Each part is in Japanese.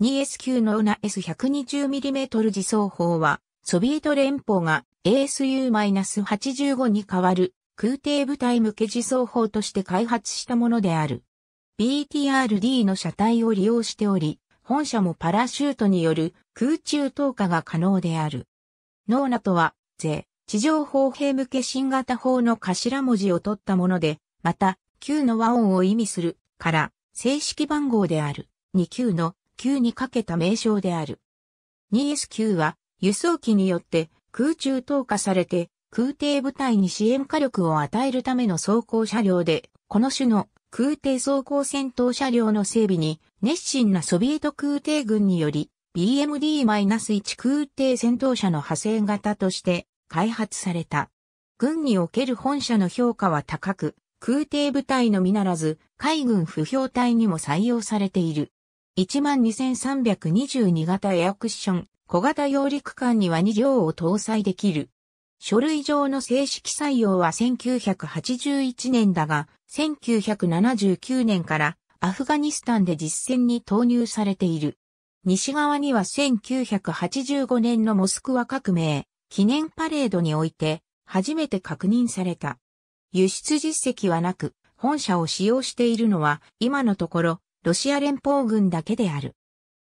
2S 級のウナ S120mm 自走砲は、ソビエト連邦が ASU-85 に代わる空挺部隊向け自走砲として開発したものである。BTRD の車体を利用しており、本社もパラシュートによる空中投下が可能である。ノーナとは、税、地上砲兵向け新型砲の頭文字を取ったもので、また、9の和音を意味するから、正式番号である。2級の級にかけた名称である。2S 級は輸送機によって空中投下されて空挺部隊に支援火力を与えるための走行車両で、この種の空挺走行戦闘車両の整備に熱心なソビエト空挺軍により BMD-1 空挺戦闘車の派生型として開発された。軍における本社の評価は高く、空挺部隊のみならず海軍不評隊にも採用されている。12322型エアクッション、小型揚陸艦には2両を搭載できる。書類上の正式採用は1981年だが、1979年からアフガニスタンで実戦に投入されている。西側には1985年のモスクワ革命、記念パレードにおいて初めて確認された。輸出実績はなく、本社を使用しているのは今のところロシア連邦軍だけである。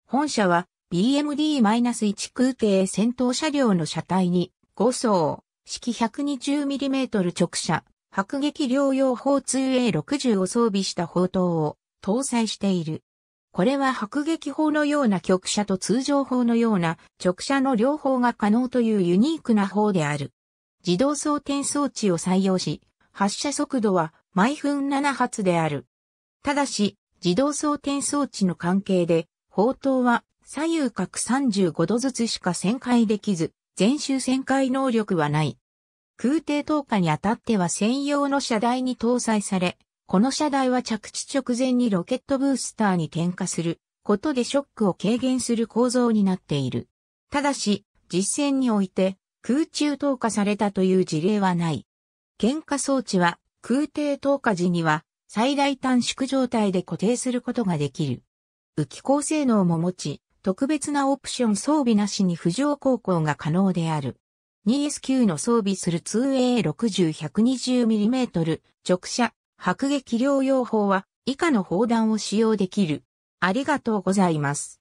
本社は BMD-1 空挺戦闘車両の車体に5層、式 120mm 直射、迫撃両用砲 2A60 を装備した砲塔を搭載している。これは迫撃砲のような局射と通常砲のような直射の両方が可能というユニークな砲である。自動装填装置を採用し、発射速度は毎分7発である。ただし、自動装填装置の関係で、砲塔は左右角35度ずつしか旋回できず、全周旋回能力はない。空挺投下にあたっては専用の車台に搭載され、この車台は着地直前にロケットブースターに点火することでショックを軽減する構造になっている。ただし、実戦において空中投下されたという事例はない。喧嘩装置は空挺投下時には最大短縮状態で固定することができる。浮き構性能も持ち、特別なオプション装備なしに浮上航行が可能である。2 s q の装備する 2A60-120mm 直射、迫撃療養法は以下の砲弾を使用できる。ありがとうございます。